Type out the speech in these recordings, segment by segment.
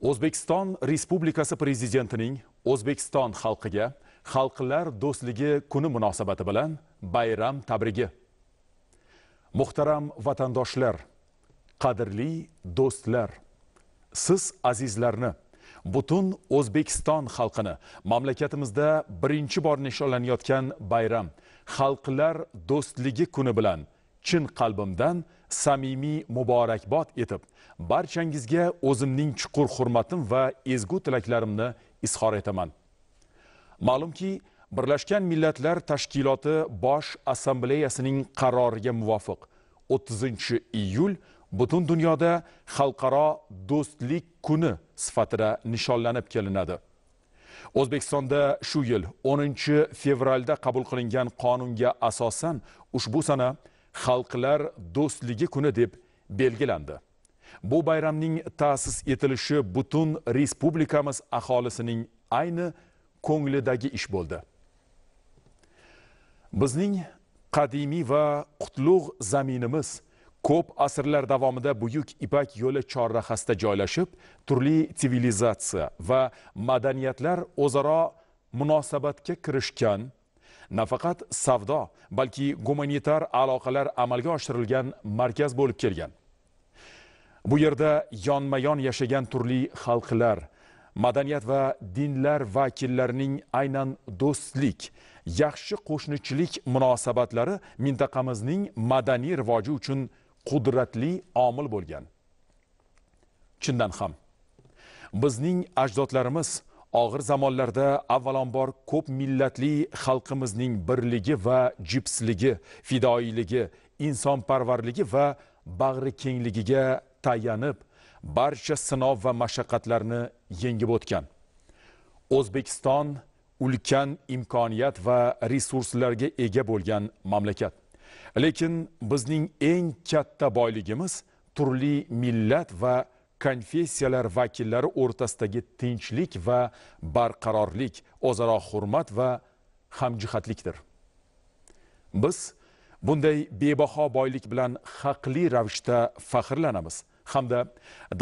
o'zbekiston respublikasi prezidentining o'zbekiston xalqiga xalqlar do'stligi kuni munosabati bilan bayram tabrigi muhtaram vatandoshlar qadrli do'stlar siz azizlarni butun o'zbekiston xalqini mamlakatimizda birinchi bor nishonlanayotgan bayram xalqlar do'stligi kuni bilan chin qalbimdan samimiy muborakbod etib barchangizga o'zimning chuqur hurmatim va ezgu tilaklarimni izhor etaman ma'lumki birlashgan millatlar tashkiloti bosh assambleyasining qaroriga muvofiq 30 iyul butun dunyoda xalqaro do'stlik kuni sifatida nishonlanib kelinadi o'zbekistonda shu yil 10 fevralda qabul qilingan qonunga asosan ushbu sana xalqlar do'stligi kuni deb belgilandi bu bayramning ta'sis etilishi butun respublikamiz aholisining ayni ko'nglidagi ish bo'ldi bizning qadimiy va qutlug' zaminimiz ko'p asrlar davomida buyuk ipak yo'li chorrahasida joylashib turli sivilizatsiya va madaniyatlar o'zaro munosabatga kirishgan nafaqat savdo balki gumanitar aloqalar amalga oshirilgan markaz bo'lib kelgan bu yerda yonma yon yashagan turli xalqlar madaniyat va dinlar vakillarining aynan do'stlik yaxshi qo'shnichilik munosabatlari mintaqamizning madaniy rivoji uchun qudratli omil bo'lgan chindan ham bizning ajdodlarimiz og'ir zamonlarda avvalambor ko'p millatli xalqimizning birligi va jipsligi fidoyiligi insonparvarligi va bag'ri kengligiga tayanib barcha sinov va mashaqqatlarni yengib o'tgan o'zbekiston ulkan imkoniyat va resurslarga ega bo'lgan mamlakat lekin bizning eng katta boyligimiz turli millat va konfessiyalar vakillari o'rtasidagi tinchlik va barqarorlik o'zaro hurmat va hamjihatlikdir biz bunday bebaho boylik bilan haqli ravishda faxrlanamiz hamda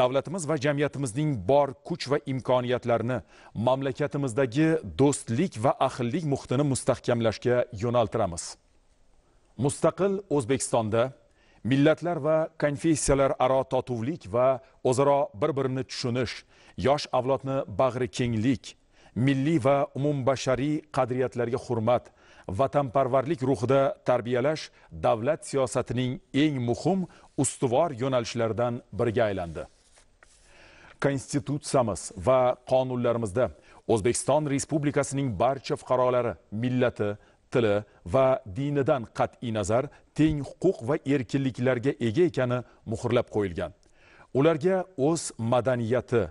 davlatimiz va jamiyatimizning bor kuch va imkoniyatlarini mamlakatimizdagi do'stlik va ahillik muhitini mustahkamlashga yo'naltiramiz mustaqil o'zbekistonda millatlar va konfessiyalar aro totuvlik va o'zaro bir birini tushunish yosh avlodni bag'ri kenglik milliy va umumbashariy qadriyatlarga hurmat vatanparvarlik ruhida tarbiyalash davlat siyosatining eng muhim ustuvor yo'nalishlaridan biriga aylandi konstitutsiyamiz va qonunlarimizda o'zbekiston respublikasining barcha fuqarolari millati tili va dinidan qat'iy nazar teng huquq va erkinliklarga ega ekani muhrlab qo'yilgan ularga o'z madaniyati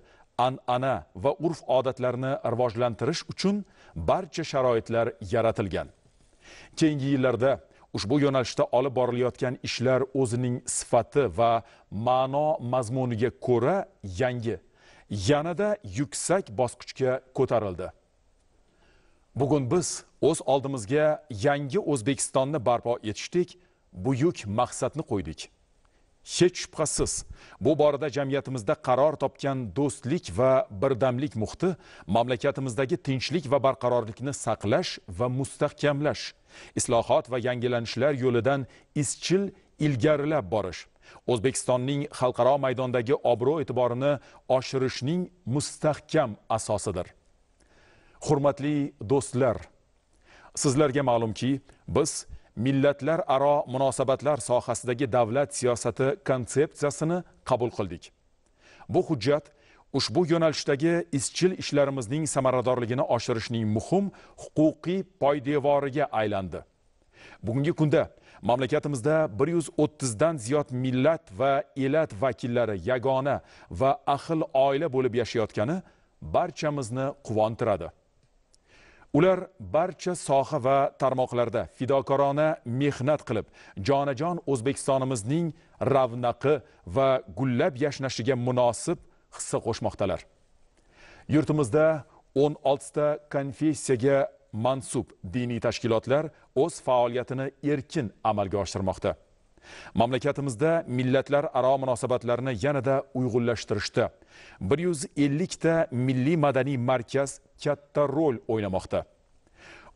an'ana va urf odatlarini rivojlantirish uchun barcha sharoitlar yaratilgan keyingi yillarda ushbu yo'nalishda olib borilayotgan ishlar o'zining sifati va ma'no mazmuniga ko'ra yangi yanada yuksak bosqichga ko'tarildi bugun biz o'z oldimizga yangi o'zbekistonni barpo etishdik buyuk maqsadni qo'ydik hech shubhasiz bu borada jamiyatimizda qaror topgan do'stlik va birdamlik muhiti mamlakatimizdagi tinchlik va barqarorlikni saqlash va mustahkamlash islohot va yangilanishlar yo'lidan izchil ilgarilab borish o'zbekistonning xalqaro maydondagi obro' e'tiborini oshirishning mustahkam asosidir hurmatli do'stlar sizlarga ma'lumki biz millatlararo munosabatlar sohasidagi davlat siyosati konsepsiyasini qabul qildik bu hujjat ushbu yo'nalishdagi izchil ishlarimizning samaradorligini oshirishning muhim huquqiy poydevoriga aylandi bugungi kunda mamlakatimizda 130 dan ziyod millat va elat vakillari yagona va ahil oila bo'lib yashayotgani barchamizni quvontiradi ular barcha soha va tarmoqlarda fidokorona mehnat qilib jonajon o'zbekistonimizning ravnaqi va gullab yashnashiga munosib hissa qo'shmoqdalar yurtimizda 16 ta konfessiyaga mansub diniy tashkilotlar o'z faoliyatini erkin amalga oshirmoqda mamlakatimizda millatlararo munosabatlarni yanada uyg'unlashtirishda 150 ta milliy madaniy markaz katta rol o'ynamoqda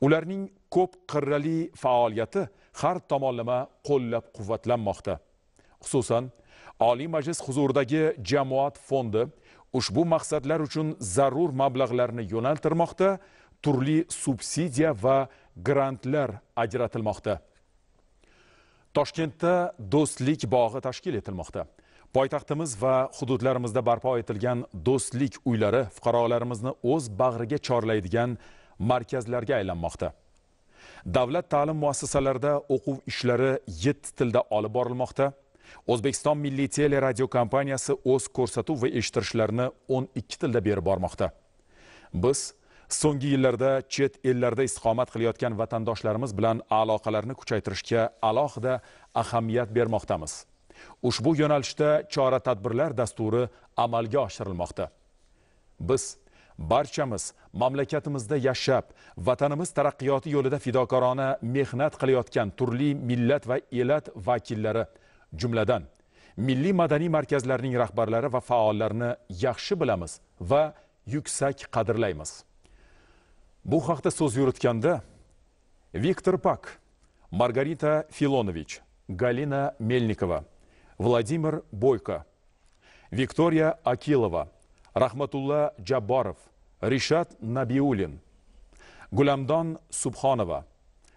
ularning ko'p qirrali faoliyati har tomonlama qo'llab quvvatlanmoqda xususan oliy majlis huzuridagi jamoat fondi ushbu maqsadlar uchun zarur mablag'larni yo'naltirmoqda turli subsidiya va grantlar ajratilmoqda toshkentda do'stlik bog'i tashkil etilmoqda poytaxtimiz va hududlarimizda barpo etilgan do'stlik uylari fuqarolarimizni o'z bag'riga chorlaydigan markazlarga aylanmoqda davlat ta'lim muassasalarida o'quv ishlari yetti tilda olib borilmoqda o'zbekiston milliy kompaniyasi o'z ko'rsatuv va eshittirishlarini o'n ikki tilda berib bormoqda biz so'nggi yillarda chet ellarda istiqomat qilayotgan vatandoshlarimiz bilan aloqalarni kuchaytirishga alohida ahamiyat bermoqdamiz ushbu yo'nalishda chora tadbirlar dasturi amalga oshirilmoqda biz barchamiz mamlakatimizda yashab vatanimiz taraqqiyoti yo'lida fidokorona mehnat qilayotgan turli millat va elat vakillari jumladan milliy madaniy markazlarning rahbarlari va faollarni yaxshi bilamiz va yuksak qadrlaymiz bu haqda so'z yuritganda viktor pak margarita filonovich galina melnikova vladimir boyko viktoriya akilova rahmatulla jabborov rishat nabiulin gulamdon subhonova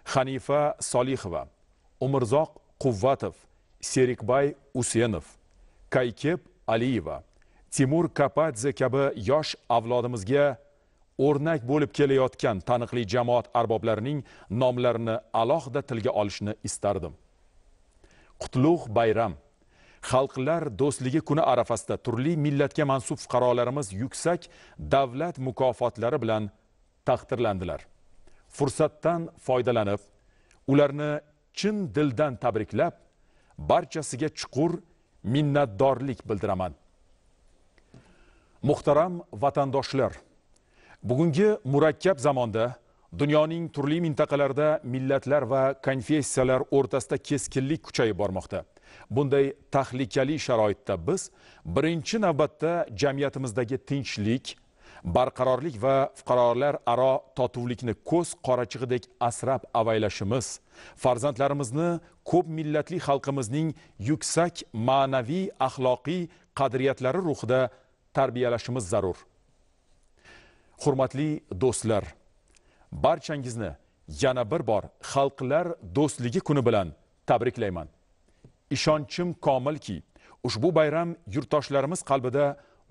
hanifa solihova umrzoq quvvatov serikbay usenov Kaykep aliyeva timur kapadze kabi yosh avlodimizga o'rnak bo'lib kelayotgan taniqli jamoat arboblarining nomlarini alohida tilga olishni istardim qutlug' bayram xalqlar do'stligi kuni arafasida turli millatga mansub fuqarolarimiz yuksak davlat mukofotlari bilan taqdirlandilar fursatdan foydalanib ularni chin dildan tabriklab barchasiga chuqur minnatdorlik bildiraman muhtaram vatandoshlar bugungi murakkab zamonda dunyoning turli mintaqalarida millatlar va konfessiyalar o'rtasida keskinlik kuchayib bormoqda bunday tahlikali sharoitda biz birinchi navbatda jamiyatimizdagi tinchlik barqarorlik va fuqarolar aro totuvlikni ko'z qorachig'idek asrab avaylashimiz farzandlarimizni ko'p millatli xalqimizning yuksak ma'naviy axloqiy qadriyatlari ruhida tarbiyalashimiz zarur hurmatli do'stlar barchangizni yana bir bor xalqlar do'stligi kuni bilan tabriklayman ishonchim komilki ushbu bayram yurtdoshlarimiz qalbida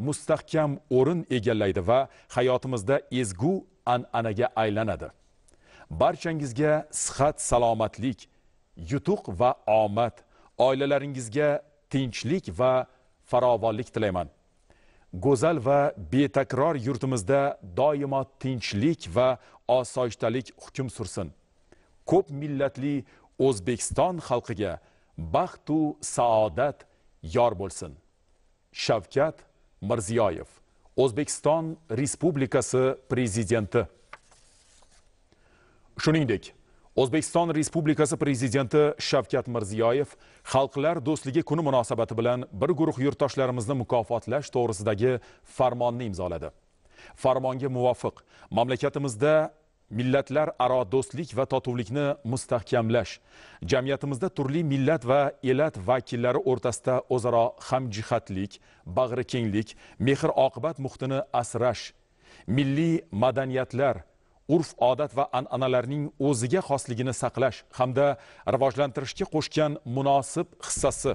mustahkam o'rin egallaydi va hayotimizda ezgu an'anaga aylanadi barchangizga sihat salomatlik yutuq va omad oilalaringizga tinchlik va farovonlik tilayman go'zal va betakror yurtimizda doimo tinchlik va osoyishtalik hukm sursin ko'p millatli o'zbekiston xalqiga baxtu saodat yor bo'lsin shavkat mirziyoyev o'zbekiston respublikasi prezidenti shuningdek O'zbekiston Respublikasi prezidenti Shavkat Mirziyoyev Xalqlar do'stligi kuni munosabati bilan bir guruh yurtdoshlarimizni mukofotlash to'g'risidagi farmonni imzoladi. Farmonga muvofiq, mamlakatimizda millatlararo do'stlik va totuvlikni mustahkamlash, jamiyatimizda turli millat va elat vakillari o'rtasida o'zaro hamjihatlik, bag'rikenglik, mehr-oqibat muhitini asrash, milliy madaniyatlar urf odat va an'analarning o'ziga xosligini saqlash hamda rivojlantirishga qo'shgan munosib hissasi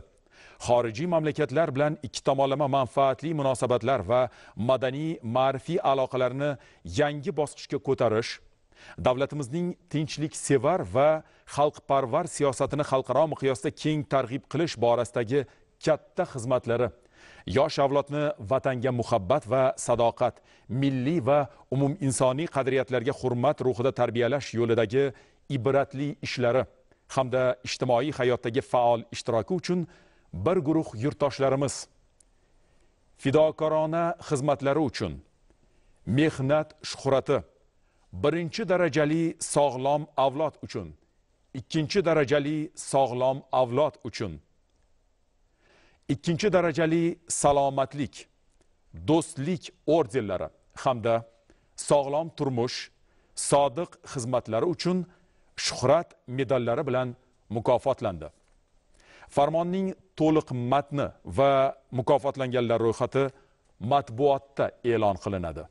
xorijiy mamlakatlar bilan ikki tomonlama manfaatli munosabatlar va madaniy ma'rifiy aloqalarni yangi bosqichga ko'tarish davlatimizning tinchliksevar va xalqparvar siyosatini xalqaro miqyosda keng targ'ib qilish borasidagi katta xizmatlari yosh avlodni vatanga muhabbat va sadoqat milliy va umuminsoniy qadriyatlarga hurmat ruhida tarbiyalash yo'lidagi ibratli ishlari hamda ijtimoiy hayotdagi faol ishtiroki uchun bir guruh yurtdoshlarimiz fidokorona xizmatlari uchun mehnat shuhrati birinchi darajali sog'lom avlod uchun ikkinchi darajali sog'lom avlod uchun ikkinchi darajali salomatlik do'stlik ordenlari hamda sog'lom turmush sodiq xizmatlari uchun shuhrat medallari bilan mukofotlandi farmonning to'liq matni va mukofotlanganlar ro'yxati matbuotda e'lon qilinadi